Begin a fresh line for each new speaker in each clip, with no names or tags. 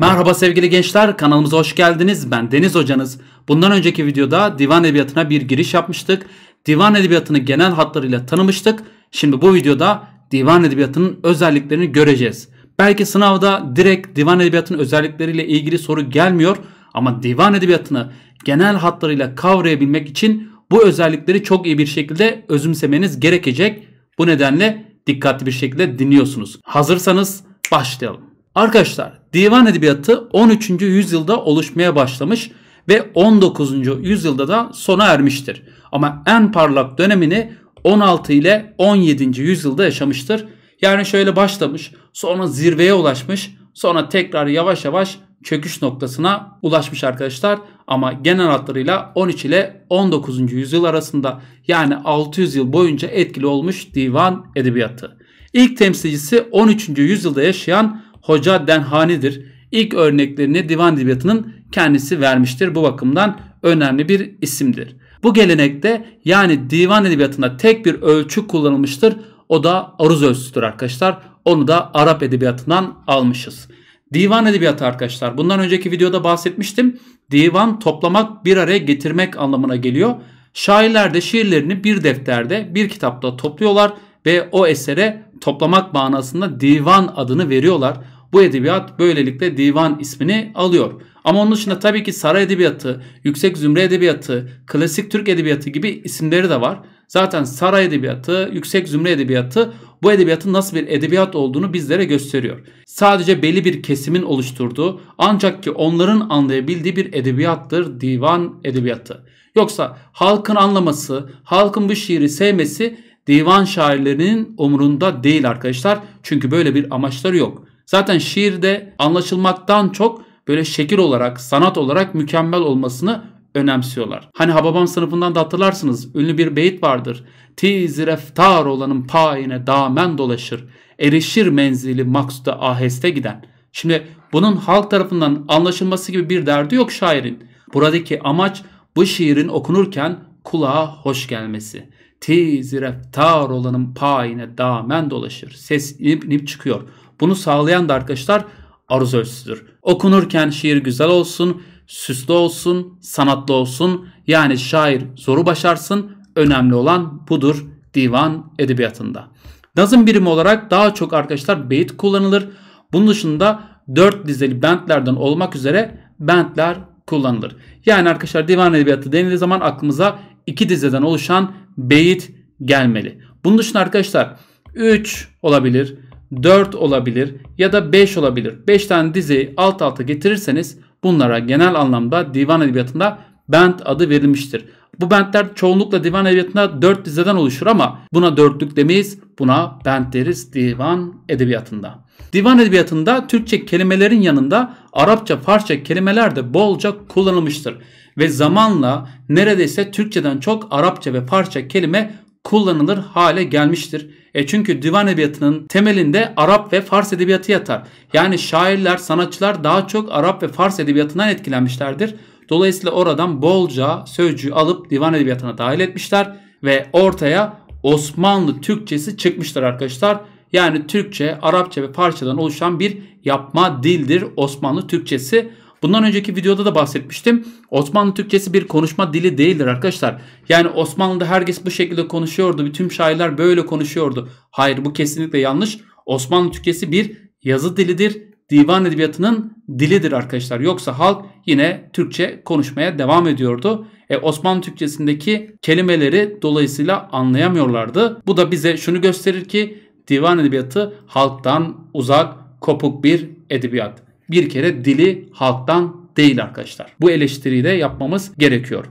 Merhaba sevgili gençler kanalımıza hoş geldiniz. Ben Deniz hocanız. Bundan önceki videoda divan edebiyatına bir giriş yapmıştık. Divan edebiyatını genel hatlarıyla tanımıştık. Şimdi bu videoda divan edebiyatının özelliklerini göreceğiz. Belki sınavda direkt divan edebiyatının özellikleriyle ilgili soru gelmiyor ama divan edebiyatını genel hatlarıyla kavrayabilmek için bu özellikleri çok iyi bir şekilde özümsemeniz gerekecek. Bu nedenle dikkatli bir şekilde dinliyorsunuz. Hazırsanız başlayalım. Arkadaşlar divan edebiyatı 13. yüzyılda oluşmaya başlamış ve 19. yüzyılda da sona ermiştir. Ama en parlak dönemini 16 ile 17. yüzyılda yaşamıştır. Yani şöyle başlamış, sonra zirveye ulaşmış, sonra tekrar yavaş yavaş çöküş noktasına ulaşmış arkadaşlar. Ama genel hatlarıyla 13 ile 19. yüzyıl arasında yani 600 yıl boyunca etkili olmuş divan edebiyatı. İlk temsilcisi 13. yüzyılda yaşayan Hoca Denhani'dir. İlk örneklerini divan edebiyatının kendisi vermiştir. Bu bakımdan önemli bir isimdir. Bu gelenekte yani divan edebiyatında tek bir ölçü kullanılmıştır. O da aruz ölçüsüdür arkadaşlar. Onu da Arap edebiyatından almışız. Divan edebiyatı arkadaşlar. Bundan önceki videoda bahsetmiştim. Divan toplamak, bir araya getirmek anlamına geliyor. Şairler de şiirlerini bir defterde, bir kitapta topluyorlar ve o esere toplamak manasında divan adını veriyorlar bu edebiyat böylelikle divan ismini alıyor. Ama onun dışında tabii ki saray edebiyatı, yüksek zümre edebiyatı, klasik Türk edebiyatı gibi isimleri de var. Zaten saray edebiyatı, yüksek zümre edebiyatı bu edebiyatın nasıl bir edebiyat olduğunu bizlere gösteriyor. Sadece belli bir kesimin oluşturduğu ancak ki onların anlayabildiği bir edebiyattır divan edebiyatı. Yoksa halkın anlaması, halkın bu şiiri sevmesi divan şairlerinin umurunda değil arkadaşlar. Çünkü böyle bir amaçları yok. Zaten şiirde anlaşılmaktan çok böyle şekil olarak, sanat olarak mükemmel olmasını önemsiyorlar. Hani Hababam sınıfından da hatırlarsınız. Ünlü bir beyit vardır. Tiz reftar olanın payine damen dolaşır. Erişir menzili maksuda aheste giden. Şimdi bunun halk tarafından anlaşılması gibi bir derdi yok şairin. Buradaki amaç bu şiirin okunurken kulağa hoş gelmesi. Tiz reftar olanın payine damen dolaşır. Ses inip inip çıkıyor. Bunu sağlayan da arkadaşlar aruz ölçüsüdür. Okunurken şiir güzel olsun, süslü olsun, sanatlı olsun. Yani şair zoru başarsın. Önemli olan budur divan edebiyatında. Nazım birimi olarak daha çok arkadaşlar beyit kullanılır. Bunun dışında dört dizeli bentlerden olmak üzere bentler kullanılır. Yani arkadaşlar divan edebiyatı denildiği zaman aklımıza iki dizeden oluşan beyit gelmeli. Bunun dışında arkadaşlar 3 olabilir, 4 olabilir ya da 5 olabilir. 5 tane diziyi alt alta getirirseniz bunlara genel anlamda divan edebiyatında bent adı verilmiştir. Bu bentler çoğunlukla divan edebiyatında 4 dizeden oluşur ama buna dörtlük demeyiz, buna bent deriz divan edebiyatında. Divan edebiyatında Türkçe kelimelerin yanında Arapça, Farsça kelimeler de bolca kullanılmıştır ve zamanla neredeyse Türkçeden çok Arapça ve Farsça kelime kullanılır hale gelmiştir. E çünkü divan edebiyatının temelinde Arap ve Fars edebiyatı yatar. Yani şairler, sanatçılar daha çok Arap ve Fars edebiyatından etkilenmişlerdir. Dolayısıyla oradan bolca sözcüğü alıp divan edebiyatına dahil etmişler ve ortaya Osmanlı Türkçesi çıkmıştır arkadaşlar. Yani Türkçe, Arapça ve Farsça'dan oluşan bir yapma dildir Osmanlı Türkçesi. Bundan önceki videoda da bahsetmiştim. Osmanlı Türkçesi bir konuşma dili değildir arkadaşlar. Yani Osmanlı'da herkes bu şekilde konuşuyordu. Bütün şairler böyle konuşuyordu. Hayır bu kesinlikle yanlış. Osmanlı Türkçesi bir yazı dilidir. Divan edebiyatının dilidir arkadaşlar. Yoksa halk yine Türkçe konuşmaya devam ediyordu. E, Osmanlı Türkçesindeki kelimeleri dolayısıyla anlayamıyorlardı. Bu da bize şunu gösterir ki divan edebiyatı halktan uzak, kopuk bir edebiyat bir kere dili halktan değil arkadaşlar. Bu eleştiriyi de yapmamız gerekiyor.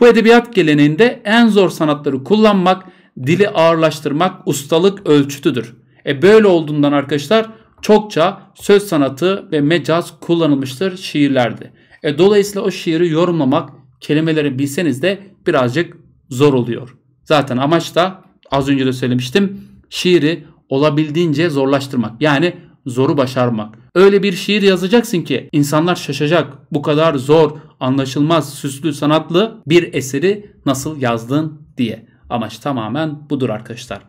Bu edebiyat geleneğinde en zor sanatları kullanmak, dili ağırlaştırmak ustalık ölçütüdür. E böyle olduğundan arkadaşlar çokça söz sanatı ve mecaz kullanılmıştır şiirlerde. E dolayısıyla o şiiri yorumlamak kelimeleri bilseniz de birazcık zor oluyor. Zaten amaç da az önce de söylemiştim şiiri olabildiğince zorlaştırmak. Yani zoru başarmak. Öyle bir şiir yazacaksın ki insanlar şaşacak. Bu kadar zor, anlaşılmaz, süslü, sanatlı bir eseri nasıl yazdın diye. Amaç tamamen budur arkadaşlar.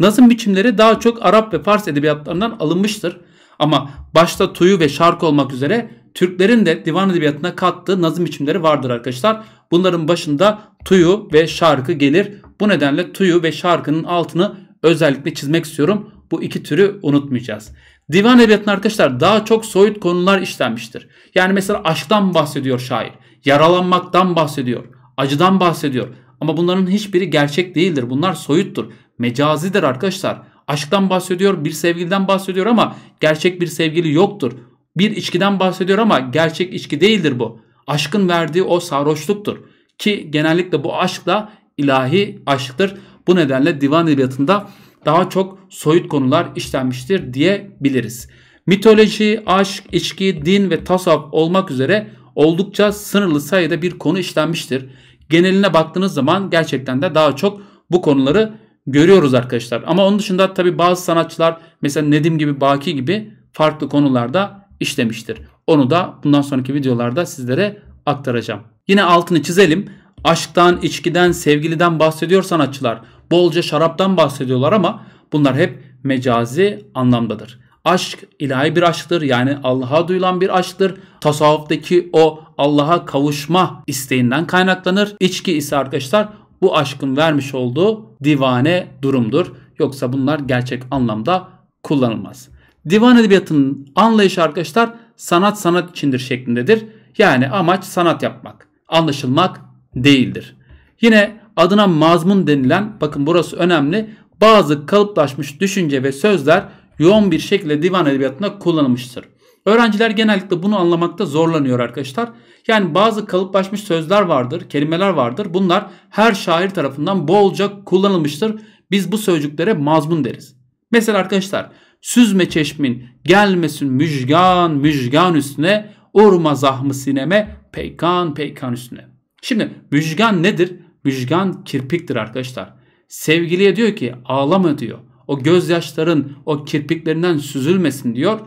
Nazım biçimleri daha çok Arap ve Fars edebiyatlarından alınmıştır. Ama başta tuyu ve şark olmak üzere Türklerin de divan edebiyatına kattığı nazım biçimleri vardır arkadaşlar. Bunların başında tuyu ve şarkı gelir. Bu nedenle tuyu ve şarkının altını özellikle çizmek istiyorum. Bu iki türü unutmayacağız. Divan edebiyatında arkadaşlar daha çok soyut konular işlenmiştir. Yani mesela aşktan bahsediyor şair. Yaralanmaktan bahsediyor. Acıdan bahsediyor. Ama bunların hiçbiri gerçek değildir. Bunlar soyuttur. Mecazidir arkadaşlar. Aşktan bahsediyor, bir sevgiliden bahsediyor ama gerçek bir sevgili yoktur. Bir içkiden bahsediyor ama gerçek içki değildir bu. Aşkın verdiği o sarhoşluktur. Ki genellikle bu aşk da ilahi aşktır. Bu nedenle divan edebiyatında daha çok soyut konular işlenmiştir diyebiliriz. Mitoloji, aşk, içki, din ve tasavvuf olmak üzere oldukça sınırlı sayıda bir konu işlenmiştir. Geneline baktığınız zaman gerçekten de daha çok bu konuları görüyoruz arkadaşlar. Ama onun dışında tabi bazı sanatçılar mesela Nedim gibi Baki gibi farklı konularda işlemiştir. Onu da bundan sonraki videolarda sizlere aktaracağım. Yine altını çizelim. Aşktan, içkiden, sevgiliden bahsediyor sanatçılar. Bolca şaraptan bahsediyorlar ama bunlar hep mecazi anlamdadır. Aşk ilahi bir aşktır. Yani Allah'a duyulan bir aşktır. Tasavvuftaki o Allah'a kavuşma isteğinden kaynaklanır. İçki ise arkadaşlar bu aşkın vermiş olduğu divane durumdur. Yoksa bunlar gerçek anlamda kullanılmaz. Divan edebiyatının anlayışı arkadaşlar sanat sanat içindir şeklindedir. Yani amaç sanat yapmak, anlaşılmak, değildir. Yine adına mazmun denilen bakın burası önemli bazı kalıplaşmış düşünce ve sözler yoğun bir şekilde divan edebiyatında kullanılmıştır. Öğrenciler genellikle bunu anlamakta zorlanıyor arkadaşlar. Yani bazı kalıplaşmış sözler vardır, kelimeler vardır. Bunlar her şair tarafından bolca kullanılmıştır. Biz bu sözcüklere mazmun deriz. Mesela arkadaşlar süzme çeşmin gelmesin müjgan müjgan üstüne urma zahmı sineme peykan peykan üstüne. Şimdi müjgan nedir? Müjgan kirpiktir arkadaşlar. Sevgiliye diyor ki ağlama diyor. O gözyaşların o kirpiklerinden süzülmesin diyor.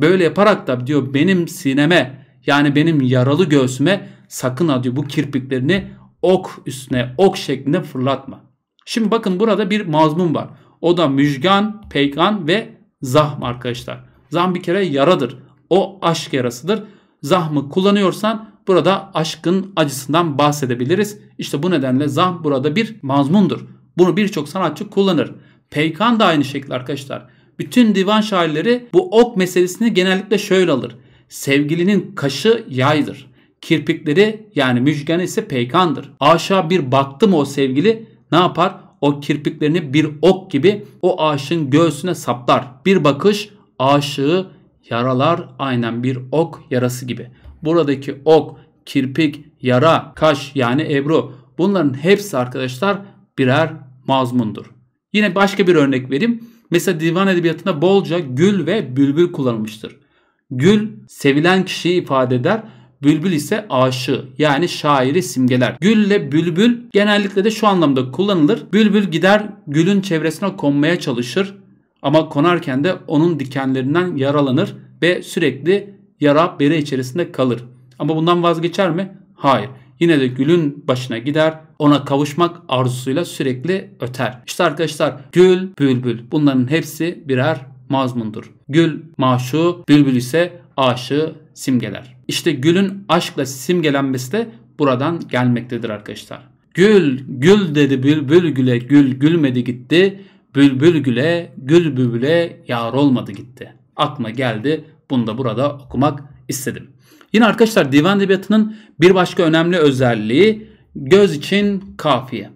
Böyle yaparak da diyor benim sineme yani benim yaralı göğsüme sakın diyor bu kirpiklerini ok üstüne ok şeklinde fırlatma. Şimdi bakın burada bir mazmum var. O da müjgan, peykan ve zahm arkadaşlar. Zahm bir kere yaradır. O aşk yarasıdır. Zahmı kullanıyorsan Burada aşkın acısından bahsedebiliriz. İşte bu nedenle zah burada bir mazmundur. Bunu birçok sanatçı kullanır. Peykan da aynı şekilde arkadaşlar. Bütün divan şairleri bu ok meselesini genellikle şöyle alır. Sevgilinin kaşı yaydır. Kirpikleri yani müjgan ise peykandır. Aşağı bir baktı mı o sevgili ne yapar? O kirpiklerini bir ok gibi o aşığın göğsüne saplar. Bir bakış aşığı yaralar aynen bir ok yarası gibi. Buradaki ok, kirpik, yara, kaş yani ebru bunların hepsi arkadaşlar birer mazmundur. Yine başka bir örnek vereyim. Mesela divan edebiyatında bolca gül ve bülbül kullanılmıştır. Gül sevilen kişiyi ifade eder. Bülbül ise aşığı yani şairi simgeler. Gül ile bülbül genellikle de şu anlamda kullanılır. Bülbül gider gülün çevresine konmaya çalışır ama konarken de onun dikenlerinden yaralanır ve sürekli yara bere içerisinde kalır. Ama bundan vazgeçer mi? Hayır. Yine de gülün başına gider, ona kavuşmak arzusuyla sürekli öter. İşte arkadaşlar gül, bülbül bunların hepsi birer mazmundur. Gül maşu, bülbül ise aşığı simgeler. İşte gülün aşkla simgelenmesi de buradan gelmektedir arkadaşlar. Gül, gül dedi bülbül güle, gül gülmedi gitti. Bülbül güle, gül bülbüle yar olmadı gitti. Akma geldi bunu da burada okumak istedim. Yine arkadaşlar divan edebiyatının bir başka önemli özelliği göz için kafiye.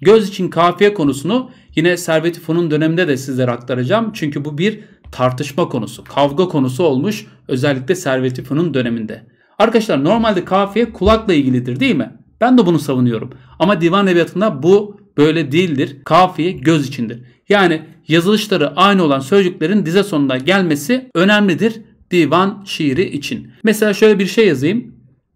Göz için kafiye konusunu yine Servet-i döneminde de sizlere aktaracağım. Çünkü bu bir tartışma konusu, kavga konusu olmuş özellikle Servet-i döneminde. Arkadaşlar normalde kafiye kulakla ilgilidir değil mi? Ben de bunu savunuyorum. Ama divan edebiyatında bu böyle değildir. Kafiye göz içindir. Yani yazılışları aynı olan sözcüklerin dize sonunda gelmesi önemlidir divan şiiri için. Mesela şöyle bir şey yazayım.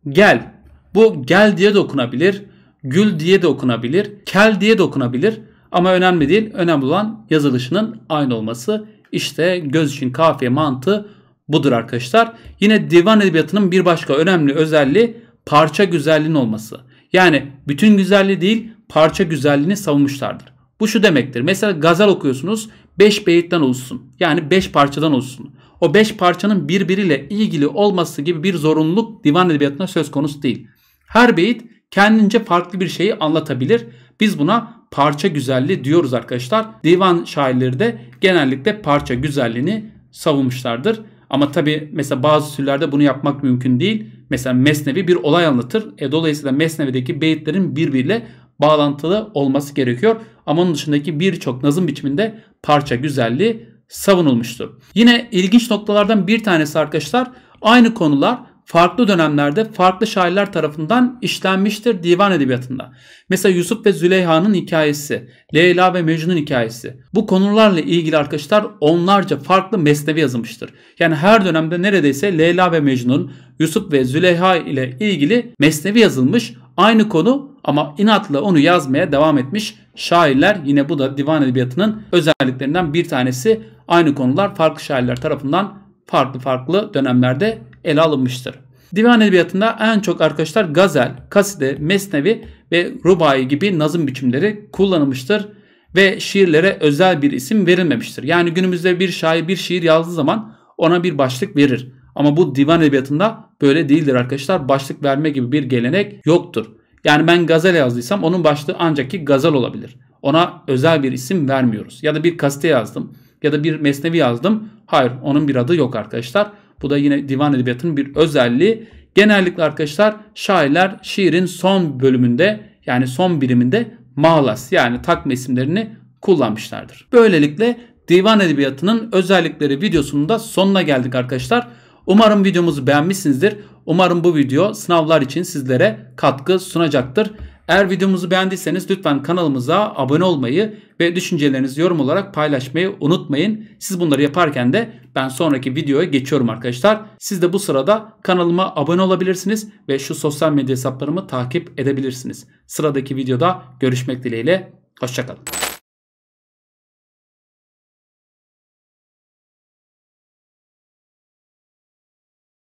Gel. Bu gel diye de okunabilir. Gül diye de okunabilir. Kel diye de okunabilir. Ama önemli değil. Önemli olan yazılışının aynı olması. İşte göz için kafiye mantığı budur arkadaşlar. Yine divan edebiyatının bir başka önemli özelliği parça güzelliğinin olması. Yani bütün güzelliği değil parça güzelliğini savunmuşlardır. Bu şu demektir. Mesela gazel okuyorsunuz 5 beyitten olsun. Yani 5 parçadan olsun o beş parçanın birbiriyle ilgili olması gibi bir zorunluluk divan edebiyatına söz konusu değil. Her beyit kendince farklı bir şeyi anlatabilir. Biz buna parça güzelliği diyoruz arkadaşlar. Divan şairleri de genellikle parça güzelliğini savunmuşlardır. Ama tabi mesela bazı sürlerde bunu yapmak mümkün değil. Mesela Mesnevi bir olay anlatır. E, dolayısıyla Mesnevi'deki beyitlerin birbiriyle bağlantılı olması gerekiyor. Ama onun dışındaki birçok nazım biçiminde parça güzelliği savunulmuştu. Yine ilginç noktalardan bir tanesi arkadaşlar aynı konular farklı dönemlerde farklı şairler tarafından işlenmiştir divan edebiyatında. Mesela Yusuf ve Züleyha'nın hikayesi, Leyla ve Mecnun'un hikayesi. Bu konularla ilgili arkadaşlar onlarca farklı mesnevi yazılmıştır. Yani her dönemde neredeyse Leyla ve Mecnun, Yusuf ve Züleyha ile ilgili mesnevi yazılmış. Aynı konu ama inatla onu yazmaya devam etmiş şairler yine bu da divan edebiyatının özelliklerinden bir tanesi. Aynı konular farklı şairler tarafından farklı farklı dönemlerde ele alınmıştır. Divan edebiyatında en çok arkadaşlar gazel, kaside, mesnevi ve rubai gibi nazım biçimleri kullanılmıştır ve şiirlere özel bir isim verilmemiştir. Yani günümüzde bir şair bir şiir yazdığı zaman ona bir başlık verir. Ama bu divan edebiyatında böyle değildir arkadaşlar. Başlık verme gibi bir gelenek yoktur. Yani ben gazel yazdıysam onun başlığı ancak ki gazel olabilir. Ona özel bir isim vermiyoruz. Ya da bir kaste yazdım ya da bir mesnevi yazdım. Hayır onun bir adı yok arkadaşlar. Bu da yine divan edebiyatının bir özelliği. Genellikle arkadaşlar şairler şiirin son bölümünde yani son biriminde mağlas yani takma isimlerini kullanmışlardır. Böylelikle divan edebiyatının özellikleri videosunun da sonuna geldik arkadaşlar. Umarım videomuzu beğenmişsinizdir. Umarım bu video sınavlar için sizlere katkı sunacaktır. Eğer videomuzu beğendiyseniz lütfen kanalımıza abone olmayı ve düşüncelerinizi yorum olarak paylaşmayı unutmayın. Siz bunları yaparken de ben sonraki videoya geçiyorum arkadaşlar. Siz de bu sırada kanalıma abone olabilirsiniz ve şu sosyal medya hesaplarımı takip edebilirsiniz. Sıradaki videoda görüşmek dileğiyle. Hoşçakalın.